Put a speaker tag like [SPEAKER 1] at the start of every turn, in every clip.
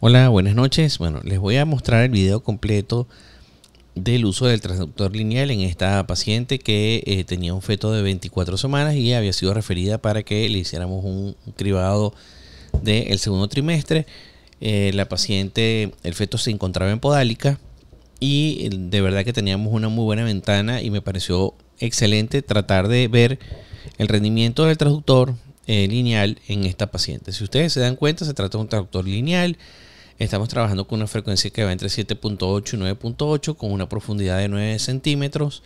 [SPEAKER 1] Hola, buenas noches. Bueno, les voy a mostrar el video completo del uso del transductor lineal en esta paciente que eh, tenía un feto de 24 semanas y había sido referida para que le hiciéramos un cribado del segundo trimestre. Eh, la paciente, el feto se encontraba en podálica y eh, de verdad que teníamos una muy buena ventana y me pareció excelente tratar de ver el rendimiento del transductor, eh, lineal en esta paciente. Si ustedes se dan cuenta, se trata de un traductor lineal. Estamos trabajando con una frecuencia que va entre 7.8 y 9.8 con una profundidad de 9 centímetros.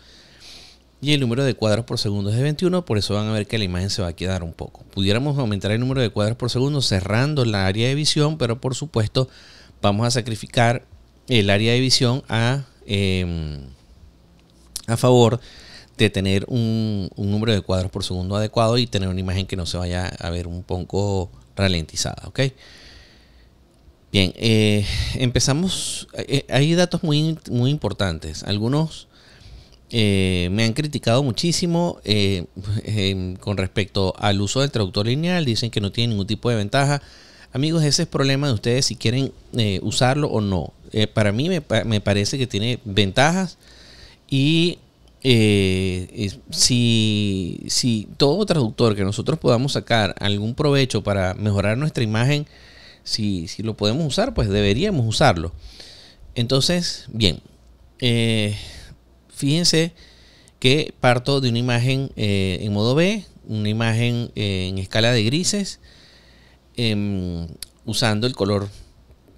[SPEAKER 1] Y el número de cuadros por segundo es de 21, por eso van a ver que la imagen se va a quedar un poco. Pudiéramos aumentar el número de cuadros por segundo cerrando la área de visión, pero por supuesto vamos a sacrificar el área de visión a, em, a favor de tener un, número de cuadros por segundo adecuado y tener una imagen que no se vaya a ver un poco ralentizada, ¿ok? Bien, eh, empezamos. Eh, eh, hay datos muy, muy importantes. Algunos me han criticado muchísimo con respecto al uso del traductor lineal. Dicen que no tiene ningún tipo de ventaja. Amigos, ese es problema de ustedes si quieren usarlo o no. para mí me, me parece que tiene ventajas y eh, si, todo traductor que nosotros podamos sacar algún provecho para mejorar nuestra imagen, si, lo podemos usar, pues deberíamos usarlo. Entonces, bien, eh, fíjense que parto de una imagen eh, en modo B, una imagen en escala de grises, em, usando el color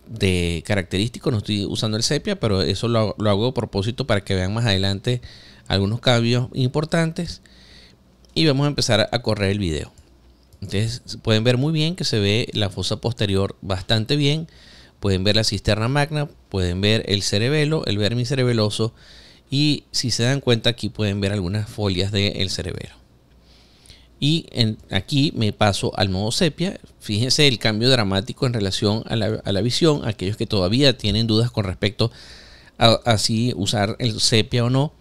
[SPEAKER 1] de característico, no estoy usando el sepia, pero eso lo, lo hago a propósito para que vean más adelante algunos cambios importantes y vamos a empezar a correr el video. Entonces pueden ver muy bien que se ve la fosa posterior bastante bien. Pueden ver la cisterna magna, pueden ver el cerebelo, el vermis cerebeloso. Y si se dan cuenta aquí pueden ver algunas folias del cerebelo. Y aquí me paso al modo sepia. Fíjense el cambio dramático en relación a la, visión. Aquellos que todavía tienen dudas con respecto a, a si usar el sepia o no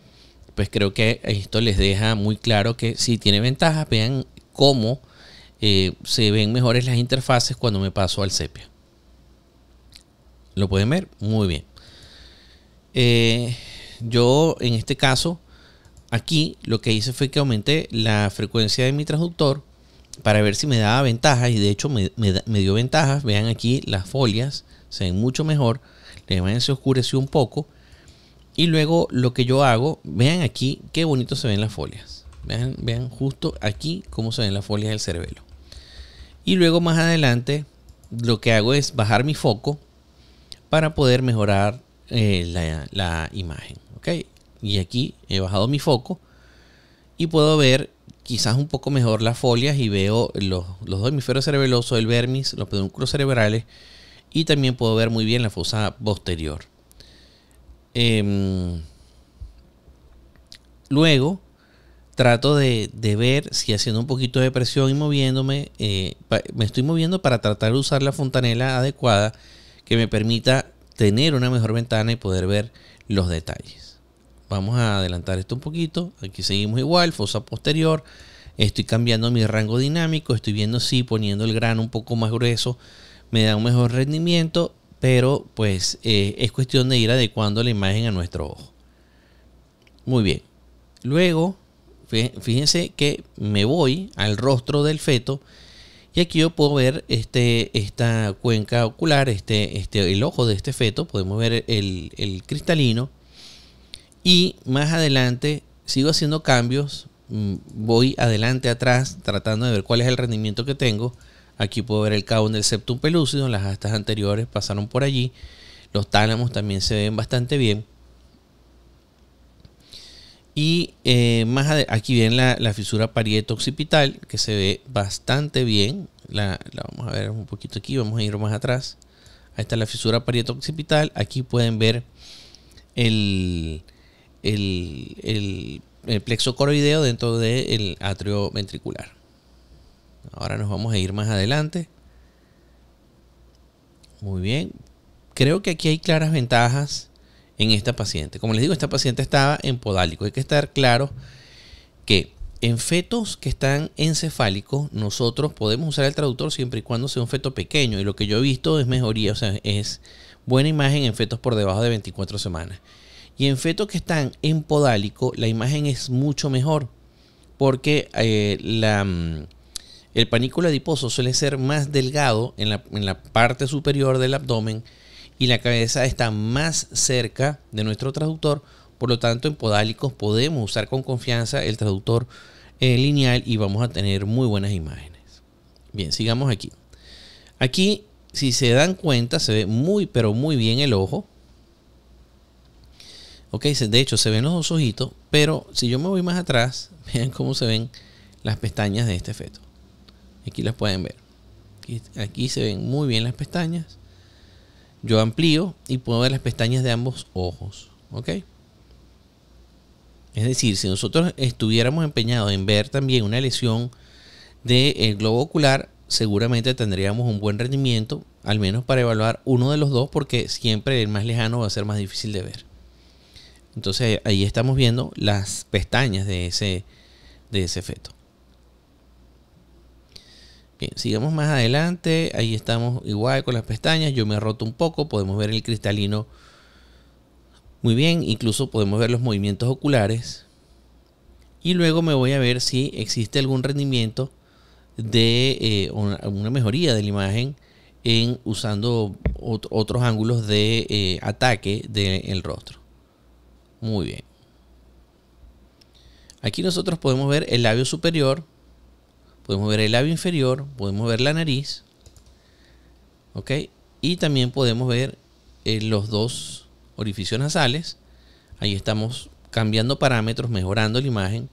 [SPEAKER 1] pues creo que esto les deja muy claro que si tiene ventajas, vean cómo eh, se ven mejores las interfaces cuando me paso al sepia. ¿Lo pueden ver? Muy bien. Eh, yo en este caso, aquí lo que hice fue que aumenté la frecuencia de mi transductor para ver si me daba ventajas y de hecho me, dio ventajas. Vean aquí las folias, se ven mucho mejor. Le se oscureció un poco y luego lo que yo hago, vean aquí qué bonito se ven las folias. Vean, justo aquí cómo se ven las folias del cerebelo. Y luego más adelante lo que hago es bajar mi foco para poder mejorar eh, la, imagen. Y aquí he bajado mi foco y puedo ver quizás un poco mejor las folias y veo los, dos hemisferios cerebelosos, el vermis, los pedúnculos cerebrales y también puedo ver muy bien la fosa posterior. Em, luego trato de, ver si haciendo un poquito de presión y moviéndome, eh, me estoy moviendo para tratar de usar la fontanela adecuada que me permita tener una mejor ventana y poder ver los detalles. Vamos a adelantar esto un poquito. Aquí seguimos igual, fosa posterior. Estoy cambiando mi rango dinámico. Estoy viendo si poniendo el grano un poco más grueso me da un mejor rendimiento pero pues eh, es cuestión de ir adecuando la imagen a nuestro ojo. Muy bien. Luego, fíjense que me voy al rostro del feto y aquí yo puedo ver este, esta cuenca ocular, este, este, el ojo de este feto, podemos ver el, el cristalino y más adelante sigo haciendo cambios, mm, voy adelante, atrás, tratando de ver cuál es el rendimiento que tengo Aquí puedo ver el cabo del septum pelúcido, las astas anteriores pasaron por allí. Los tálamos también se ven bastante bien. Y eh, más aquí viene la, fisura parieto occipital, que se ve bastante bien. La, vamos a ver un poquito aquí, vamos a ir más atrás. Ahí está la fisura parieto occipital. Aquí pueden ver el plexo coroideo dentro del atrio ventricular. Ahora nos vamos a ir más adelante. Muy bien. Creo que aquí hay claras ventajas en esta paciente. Como les digo, esta paciente estaba en podálico. Hay que estar claro que en fetos que están encefálicos, nosotros podemos usar el traductor siempre y cuando sea un feto pequeño. Y lo que yo he visto es mejoría, o sea, es buena imagen en fetos por debajo de 24 semanas. Y en fetos que están en podálico, la imagen es mucho mejor porque eh, la mm, el panículo adiposo suele ser más delgado en la, parte superior del abdomen y la cabeza está más cerca de nuestro traductor. Por lo tanto, en podálicos podemos usar con confianza el traductor eh, lineal y vamos a tener muy buenas imágenes. Bien, sigamos aquí. Aquí, si se dan cuenta, se ve muy, pero muy bien el ojo. Ok, de hecho se ven los dos ojitos, pero si yo me voy más atrás, vean cómo se ven las pestañas de este feto. Aquí las pueden ver. Aquí, se ven muy bien las pestañas. Yo amplío y puedo ver las pestañas de ambos ojos. ¿Ok? Es decir, si nosotros estuviéramos empeñados en ver también una lesión del globo ocular, seguramente tendríamos un buen rendimiento, al menos para evaluar uno de los dos, porque siempre el más lejano va a ser más difícil de ver. Entonces ahí estamos viendo las pestañas de ese, de ese feto sigamos más adelante. Ahí estamos igual con las pestañas. Yo me he roto un poco. Podemos ver el cristalino muy bien. Incluso podemos ver los movimientos oculares. Y luego me voy a ver si existe algún rendimiento de eh, una, mejoría de la imagen en usando otros ángulos de eh, ataque del rostro. Muy bien. Aquí nosotros podemos ver el labio superior podemos ver el labio inferior, podemos ver la nariz, ¿ok? Y también podemos ver eh, los dos orificios nasales. Ahí estamos cambiando parámetros, mejorando la imagen.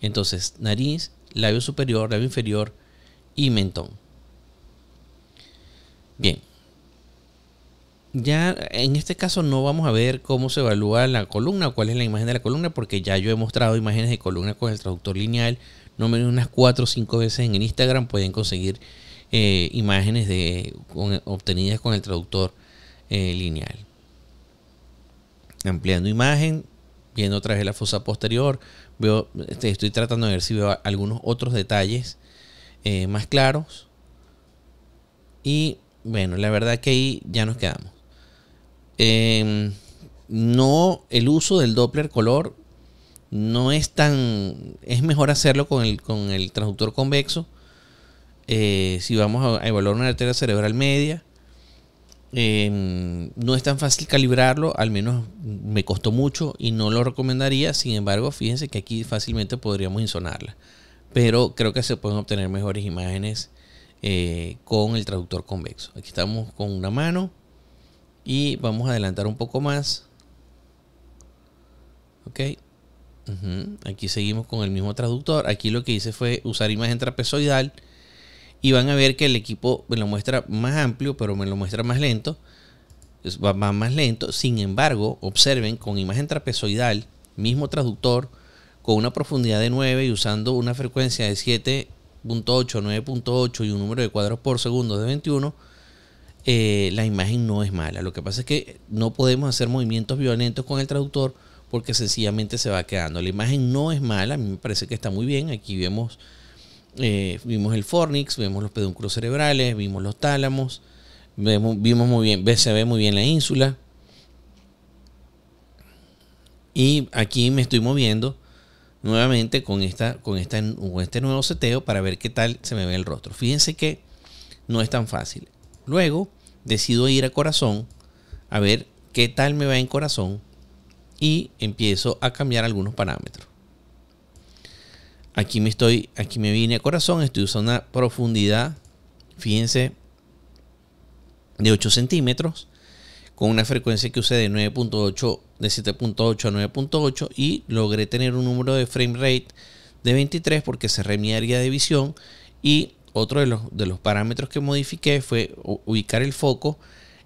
[SPEAKER 1] Entonces, nariz, labio superior, labio inferior y mentón. Bien. Ya en este caso no vamos a ver cómo se evalúa la columna, cuál es la imagen de la columna, porque ya yo he mostrado imágenes de columna con el traductor lineal, no menos unas cuatro o cinco veces en Instagram pueden conseguir eh, imágenes de, obtenidas con el traductor eh, lineal. Ampliando imagen, viendo otra vez la fosa posterior, veo, este, estoy tratando de ver si veo algunos otros detalles eh, más claros. Y bueno, la verdad que ahí ya nos quedamos. Em, no, el uso del Doppler color no es tan. Es mejor hacerlo con el, con el transductor convexo. Eh, si vamos a evaluar una arteria cerebral media, eh, no es tan fácil calibrarlo, al menos me costó mucho y no lo recomendaría. Sin embargo, fíjense que aquí fácilmente podríamos insonarla. Pero creo que se pueden obtener mejores imágenes eh, con el traductor convexo. Aquí estamos con una mano y vamos a adelantar un poco más. ok Aquí seguimos con el mismo traductor. Aquí lo que hice fue usar imagen trapezoidal y van a ver que el equipo me lo muestra más amplio, pero me lo muestra más lento. Va más lento. Sin embargo, observen con imagen trapezoidal, mismo traductor, con una profundidad de 9 y usando una frecuencia de 7.8, 9.8 y un número de cuadros por segundo de 21, eh, la imagen no es mala. Lo que pasa es que no podemos hacer movimientos violentos con el traductor porque sencillamente se va quedando. La imagen no es mala, a mí me parece que está muy bien. Aquí vemos, eh, vimos el fornix, vemos los pedúnculos cerebrales, vimos los tálamos, vimos muy bien, se ve muy bien la ínsula. Y aquí me estoy moviendo nuevamente con, esta, con, esta, con este nuevo seteo para ver qué tal se me ve el rostro. Fíjense que no es tan fácil. Luego decido ir a corazón a ver qué tal me va en corazón y empiezo a cambiar algunos parámetros. Aquí me estoy, aquí me vine a corazón, estoy usando una profundidad, fíjense, de 8 centímetros, con una frecuencia que usé de 9.8, de 7.8 a 9.8 y logré tener un número de frame rate de 23 porque cerré mi área de visión y otro de los, de los parámetros que modifiqué fue ubicar el foco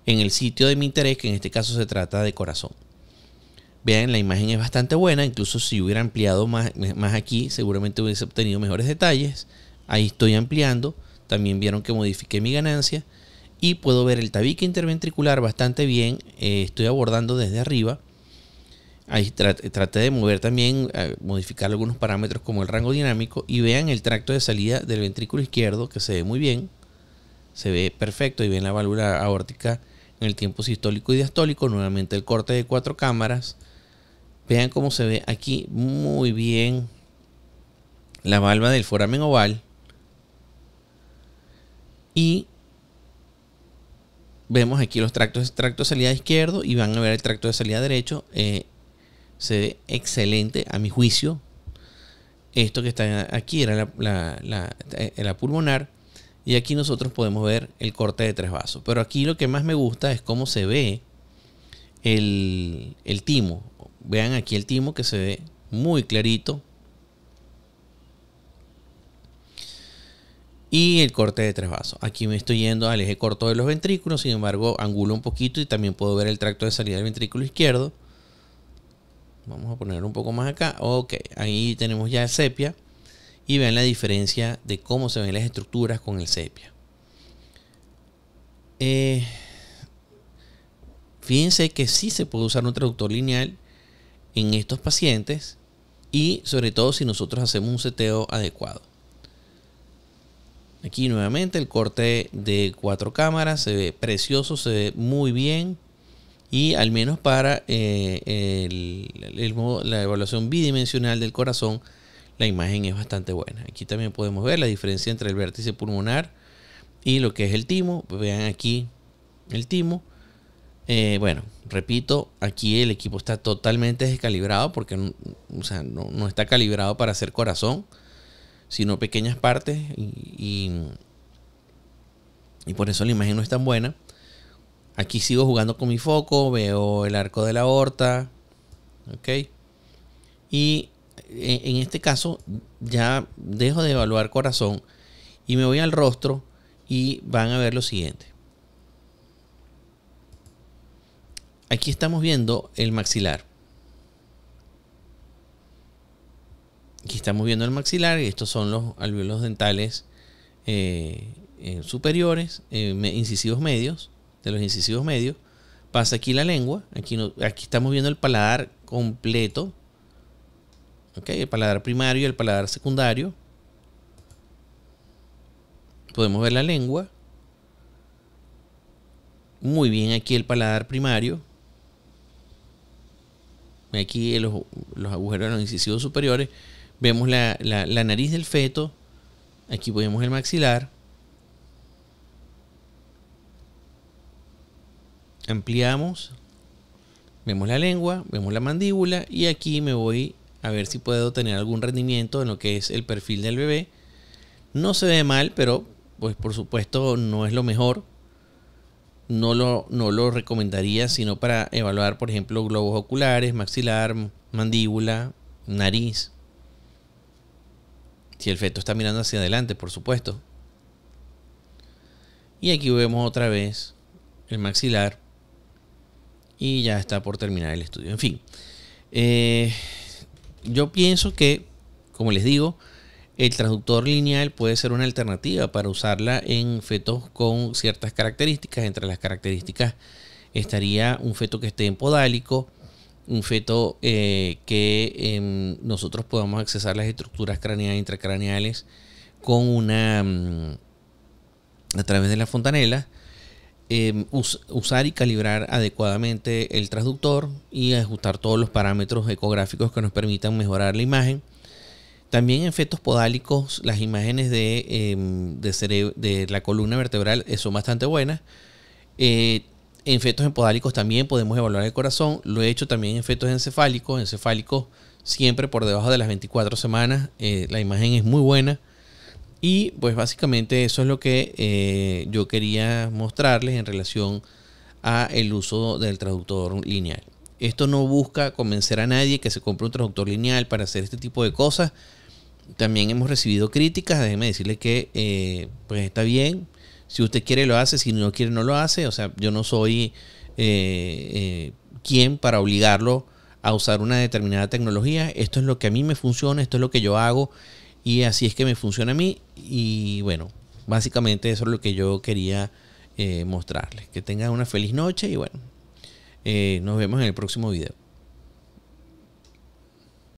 [SPEAKER 1] en el sitio de mi interés, que en este caso se trata de corazón. Vean, la imagen es bastante buena, incluso si hubiera ampliado más, aquí, seguramente hubiese obtenido mejores detalles. Ahí estoy ampliando, también vieron que modifiqué mi ganancia y puedo ver el tabique interventricular bastante bien, eh, estoy abordando desde arriba. Ahí traté de mover también, eh, modificar algunos parámetros como el rango dinámico y vean el tracto de salida del ventrículo izquierdo que se ve muy bien, se ve perfecto y ven la válvula aórtica en el tiempo sistólico y diastólico, nuevamente el corte de cuatro cámaras, Vean cómo se ve aquí muy bien la valva del foramen oval. Y vemos aquí los tractos, tracto de salida izquierdo y van a ver el tracto de salida derecho. Eh, se ve excelente a mi juicio. Esto que está aquí era la, pulmonar. Y aquí nosotros podemos ver el corte de tres vasos. Pero aquí lo que más me gusta es cómo se ve el, el timo Vean aquí el timo que se ve muy clarito. Y el corte de tres vasos. Aquí me estoy yendo al eje corto de los ventrículos, sin embargo angulo un poquito y también puedo ver el tracto de salida del ventrículo izquierdo. Vamos a poner un poco más acá. Ok, ahí tenemos ya el sepia. Y vean la diferencia de cómo se ven las estructuras con el sepia. Eh, fíjense que sí se puede usar un traductor lineal en estos pacientes y sobre todo si nosotros hacemos un seteo adecuado. Aquí nuevamente el corte de cuatro cámaras se ve precioso, se ve muy bien y al menos para eh, la evaluación bidimensional del corazón la imagen es bastante buena. Aquí también podemos ver la diferencia entre el vértice pulmonar y lo que es el timo. Vean aquí el timo eh, bueno, repito, aquí el equipo está totalmente descalibrado porque no, está calibrado para hacer corazón, sino pequeñas partes y, por eso la imagen no es tan buena. Aquí sigo jugando con mi foco, veo el arco de la horta ¿ok? Y eh, en este caso ya dejo de evaluar corazón y me voy al rostro y van a ver lo siguiente. Aquí estamos viendo el maxilar. Aquí estamos viendo el maxilar. Estos son los alveolos dentales eh, eh, superiores, eh, incisivos medios, de los incisivos medios. Pasa aquí la lengua. Aquí, aquí estamos viendo el paladar completo. el paladar primario y el paladar secundario. Podemos ver la lengua. Muy bien aquí el paladar primario aquí eh, los, agujeros de los incisivos superiores, vemos la, la nariz del feto, aquí vemos el maxilar, ampliamos, vemos la lengua, vemos la mandíbula y aquí me voy a ver si puedo tener algún rendimiento en lo que es el perfil del bebé. No se ve mal, pero pues por supuesto no es lo mejor no lo, no lo recomendaría sino para evaluar, por ejemplo, globos oculares, maxilar, mandíbula, nariz. Si el feto está mirando hacia adelante, por supuesto. Y aquí vemos otra vez el maxilar. Y ya está por terminar el estudio. En fin, eh, yo pienso que, como les digo, el transductor lineal puede ser una alternativa para usarla en fetos con ciertas características. Entre las características estaría un feto que esté en podálico, un feto eh, que em, nosotros podamos accesar las estructuras craneales intracraneales con una mm, a través de la fontanela. Em, usar y calibrar adecuadamente el transductor y ajustar todos los parámetros ecográficos que nos permitan mejorar la imagen también en fetos podálicos las imágenes de, em, la columna vertebral son bastante buenas. Eh, en fetos empodálicos también podemos evaluar el corazón. Lo he hecho también en fetos encefálicos. Encefálicos siempre por debajo de las 24 semanas. Eh, la imagen es muy buena. Y pues básicamente eso es lo que eh, yo quería mostrarles en relación a el uso del traductor lineal. Esto no busca convencer a nadie que se compre un traductor lineal para hacer este tipo de cosas también hemos recibido críticas, déjeme decirle que eh, pues está bien, si usted quiere lo hace, si no quiere no lo hace, o sea, yo no soy eh, eh, quien para obligarlo a usar una determinada tecnología, esto es lo que a mí me funciona, esto es lo que yo hago y así es que me funciona a mí y bueno, básicamente eso es lo que yo quería mostrarles, que tengan una feliz noche y bueno, nos vemos en el próximo video.